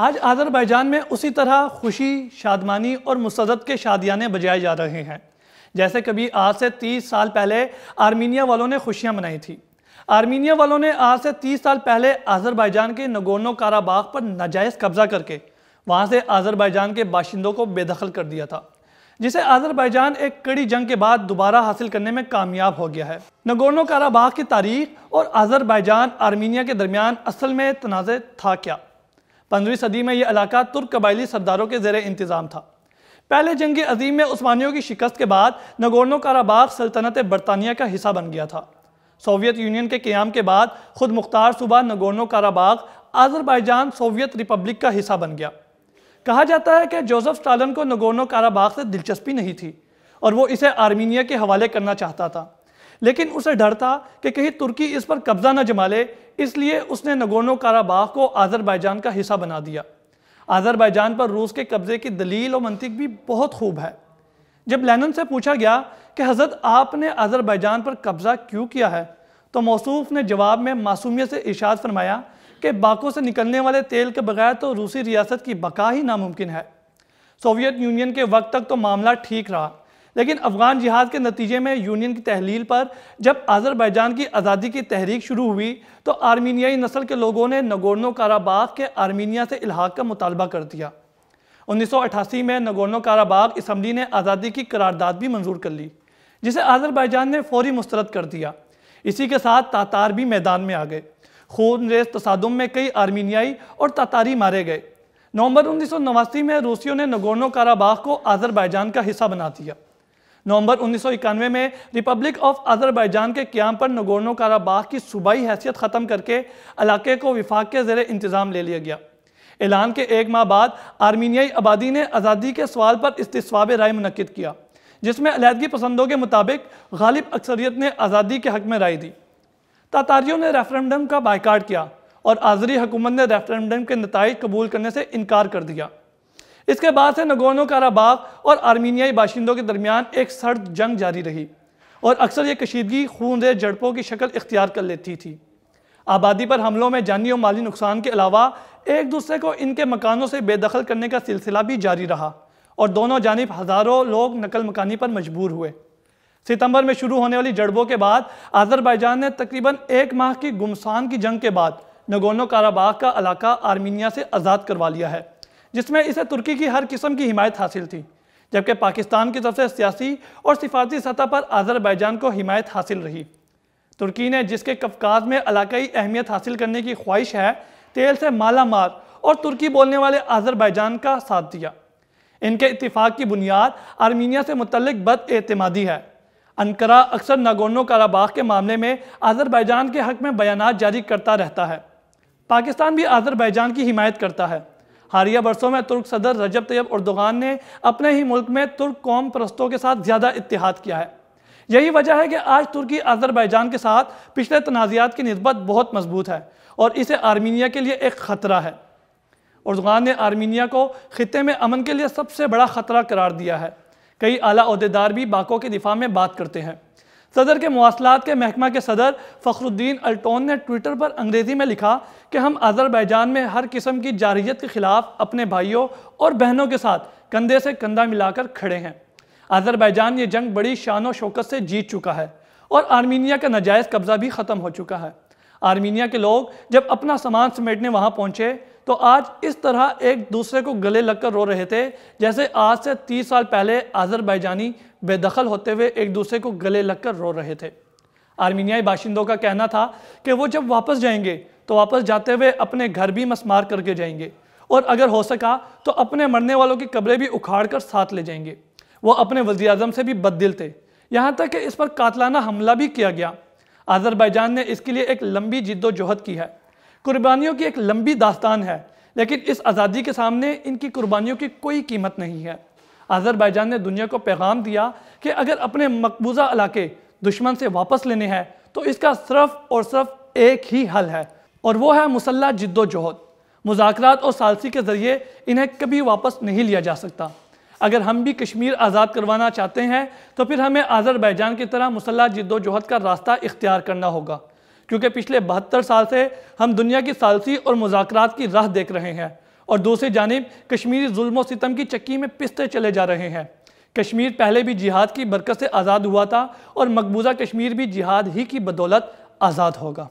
आज आज़रबैजान में उसी तरह खुशी शादमानी और मुसरत के शादियाने बजाए जा रहे हैं जैसे कभी आज से 30 साल पहले आर्मीनिया वालों ने खुशियां मनाई थी आर्मीनिया वालों ने आज से 30 साल पहले आज़रबैजान के नगोनो काराबाग पर नाजायज़ कब्ज़ा करके वहाँ से आज़रबैजान के बाशिंदों को बेदखल कर दिया था जिसे आज़रबैजान एक कड़ी जंग के बाद दोबारा हासिल करने में कामयाब हो गया है नगोनो काराबाग की तारीख और आज़रबैजान आर्मीनिया के दरमियान असल में तनाज़ था क्या पंद्रहवीं सदी में यह इलाका तुर्क कबायली सरदारों के जेर इंतज़ाम था पहले जंग अजीम में उस्मानियों की शिकस्त के बाद नगोनो काराबाग सल्तनत बरतानिया का हिस्सा बन गया था सोवियत यूनियन के क्याम के बाद खुद मुख्तार सूबा Nagorno Karabakh Azerbaijan Soviet republic का हिस्सा बन गया कहा जाता है कि जोसेफ स्टालन को नगोर्नो काराबाग से दिलचस्पी नहीं थी और वो इसे आर्मीनिया के हवाले करना चाहता था लेकिन उसे डर था कि कहीं तुर्की इस पर कब्जा न जमा ले इसलिए उसने नगोनो काराबाग को आज़रबाईजान का हिस्सा बना दिया आज़रबाईजान पर रूस के कब्ज़े की दलील और मनतिक भी बहुत खूब है जब लेनन से पूछा गया कि हज़रत आपने आज़रबाईजान पर कब्ज़ा क्यों किया है तो मौसूफ ने जवाब में मासूमियत से इशाद फरमाया कि बाकों से निकलने वाले तेल के बगैर तो रूसी रियासत की बका ही नामुमकिन है सोवियत यूनियन के वक्त तक तो मामला ठीक रहा लेकिन अफगान जिहाद के नतीजे में यूनियन की तहलील पर जब आज़रबैजान की आज़ादी की तहरीक शुरू हुई तो आर्मीनियाई नस्ल के लोगों ने नगोनो काराबाग के आर्मीनिया से इलाहा का मुतालबा कर दिया 1988 में नगोनो काराबाग इसम्बली ने आज़ादी की करारदाद भी मंजूर कर ली जिसे आज़रबैजान ने फौरी मुस्तरद कर दिया इसी के साथ तातार भी मैदान में आ गए खून रेस तसादम में कई आर्मीनियाई और तातारी मारे गए नवंबर उन्नीस में रूसियों ने नगोर्नो काराबाग को आज़रबैजान का हिस्सा बना दिया नवंबर उन्नीस में रिपब्लिक ऑफ अजरबैजान के क्याम पर नगोनो काराबाग की सूबाई हैसियत ख़त्म करके इलाके को विफाक के जर इंतज़ाम ले लिया गया ऐलान के एक माह बाद आर्मीनियाई आबादी ने आज़ादी के सवाल पर इस्तवाब राय मनद किया जिसमें अलीहदगी पसंदों के मुताबिक गालिब अक्सरियत ने आज़ादी के हक में राय दी तातारियों ने रेफरेंडम का बायकाट किया और आज़री हुकूमत ने रेफरेंडम के नतज कबूल करने से इनकार कर दिया इसके बाद से नगोनो काराबाग और आर्मीनियाई बाशिंदों के दरमियान एक सर्द जंग जारी रही और अक्सर ये कशीदगी खून रेज झड़पों की शक्ल इख्तियार कर लेती थी आबादी पर हमलों में जानी और माली नुकसान के अलावा एक दूसरे को इनके मकानों से बेदखल करने का सिलसिला भी जारी रहा और दोनों जानब हज़ारों लोग नकल मकानी पर मजबूर हुए सितंबर में शुरू होने वाली जड़बों के बाद आज़रबाईजान ने तकरीबन एक माह की गुमसान की जंग के बाद नगोनो काराबाग का इलाका आर्मीनिया से आज़ाद करवा लिया है जिसमें इसे तुर्की की हर किस्म की हिमायत हासिल थी जबकि पाकिस्तान की तरफ से सियासी और सिफारती सतह पर आज़रबैजान को हिमायत हासिल रही तुर्की ने जिसके कफकाज में इलाकई अहमियत हासिल करने की ख्वाहिश है तेल से माला मार और तुर्की बोलने वाले आज़रबैजान का साथ दिया इनके इतफाक़ की बुनियाद आर्मीनिया से मुतलक बद एतमादी है अनकरा अक्सर नागोनो काराबाग के मामले में आज़रबैजान के हक में बयान जारी करता रहता है पाकिस्तान भी आज़रबैजान की हिमायत करता है हालिया बरसों में तुर्क सदर रजब तैयब उर्दोगान ने अपने ही मुल्क में तुर्क कौम परस्तों के साथ ज़्यादा इतिहाद किया है यही वजह है कि आज तुर्की अजरबैजान के साथ पिछले तनाज़ियात की नस्बत बहुत मजबूत है और इसे आर्मीनिया के लिए एक ख़तरा है उर्दगान ने आर्मीनिया को ख़त्े में अमन के लिए सबसे बड़ा ख़तरा करार दिया है कई अलीहदेदार भी बाकों के दिफा में बात करते हैं सदर के मवासलात के महकमा के सदर फ़खरुद्दीन अल्टोन ने ट्विटर पर अंग्रेज़ी में लिखा कि हम अजरबैजान में हर किस्म की जारहीत के ख़िलाफ़ अपने भाइयों और बहनों के साथ कंधे से कंधा मिलाकर खड़े हैं अजरबैजान ये जंग बड़ी शान और शौकत से जीत चुका है और आर्मीनिया का नजायज़ कब्ज़ा भी ख़त्म हो चुका है आर्मीनिया के लोग जब अपना सामान समेटने वहाँ पहुँचे तो आज इस तरह एक दूसरे को गले लगकर रो रहे थे जैसे आज से तीस साल पहले आज़रबाईजानी बेदखल होते हुए एक दूसरे को गले लगकर रो रहे थे आर्मीनियाई बाशिंदों का कहना था कि वो जब वापस जाएंगे तो वापस जाते हुए अपने घर भी मसमार करके जाएंगे और अगर हो सका तो अपने मरने वालों की कब्रें भी उखाड़ कर साथ ले जाएंगे वो अपने वजी अजम से भी बददिल थे यहाँ तक कि इस पर कातलाना हमला भी किया गया आज़रबाईजान ने इसके लिए एक लंबी जिद्दोजहद की है कुर्बानियों की एक लंबी दास्तान है लेकिन इस आज़ादी के सामने इनकी कुर्बानियों की कोई कीमत नहीं है आज़रबाईजान ने दुनिया को पैगाम दिया कि अगर अपने मकबूजा इलाके दुश्मन से वापस लेने हैं तो इसका सिर्फ और सिर्फ एक ही हल है और वो है मुसल्ला जिद्दोजहद मुजाकर और सालसी के ज़रिए इन्हें कभी वापस नहीं लिया जा सकता अगर हम भी कश्मीर आज़ाद करवाना चाहते हैं तो फिर हमें आज़रबैजान की तरह मुसल्ह जद्दोजहद का रास्ता इख्तियार करना होगा क्योंकि पिछले बहत्तर साल से हम दुनिया की सालसी और मुजाकर की राह देख रहे हैं और दूसरी जानब कश्मीरी जुल्म सितम की चक्की में पिसते चले जा रहे हैं कश्मीर पहले भी जिहाद की बरकत से आज़ाद हुआ था और मकबूजा कश्मीर भी जिहाद ही की बदौलत आज़ाद होगा